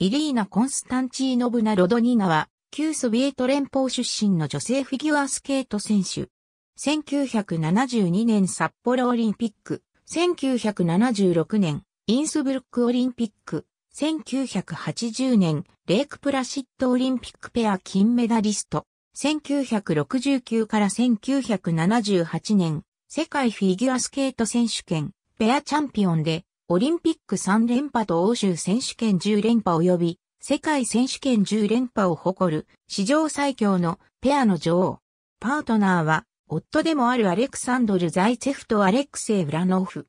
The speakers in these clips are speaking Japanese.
イリーナ・コンスタンチーノブナ・ロドニーナは、旧ソビエト連邦出身の女性フィギュアスケート選手。1972年札幌オリンピック、1976年インスブルックオリンピック、1980年レイクプラシッドオリンピックペア金メダリスト、1969から1978年世界フィギュアスケート選手権ペアチャンピオンでオリンピック3連覇と欧州選手権10連覇及び世界選手権10連覇を誇る史上最強のペアの女王。パートナーは夫でもあるアレクサンドル・ザイツェフとアレックセイ・ウラノフ。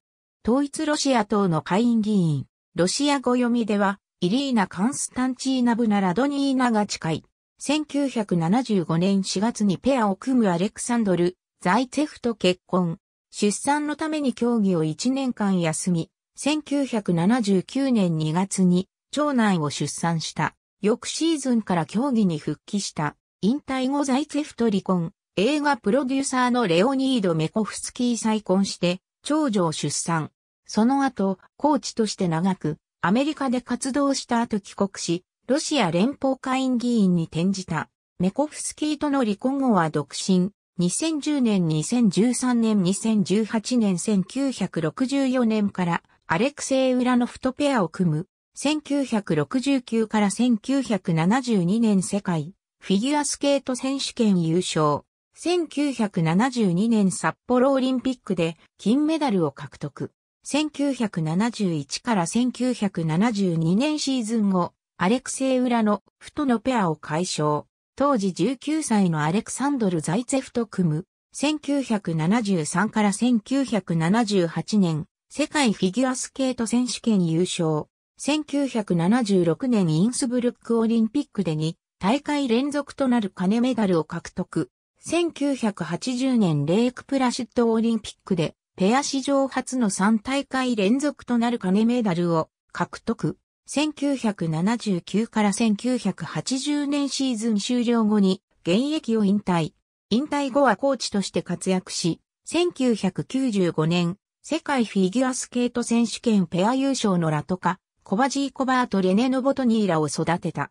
統一ロシア党の下院議員。ロシア語読みではイリーナ・カンスタンチーナ・ブナ・ラドニーナが近い。1975年4月にペアを組むアレクサンドル・ザイツェフと結婚。出産のために競技を1年間休み、1979年2月に長男を出産した。翌シーズンから競技に復帰した。引退後在籍ツと離婚。映画プロデューサーのレオニード・メコフスキー再婚して、長女を出産。その後、コーチとして長く、アメリカで活動した後帰国し、ロシア連邦会員議員に転じた。メコフスキーとの離婚後は独身。2010年、2013年、2018年、1964年からアレクセイ・ウラノフとペアを組む、1969から1972年世界フィギュアスケート選手権優勝。1972年札幌オリンピックで金メダルを獲得。1971から1972年シーズン後、アレクセイ・ウラノフとのペアを解消。当時19歳のアレクサンドル・ザイツェフと組む。1973から1978年、世界フィギュアスケート選手権優勝。1976年インスブルックオリンピックで2大会連続となる金メダルを獲得。1980年レイクプラシッドオリンピックでペア史上初の3大会連続となる金メダルを獲得。1979から1980年シーズン終了後に現役を引退。引退後はコーチとして活躍し、1995年世界フィギュアスケート選手権ペア優勝のラトカ、コバジーコバーとレネ・ノボトニーラを育てた。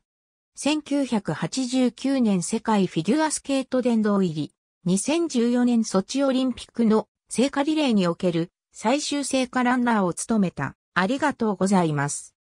1989年世界フィギュアスケート殿堂入り、2014年ソチオリンピックの聖火リレーにおける最終聖火ランナーを務めた。ありがとうございます。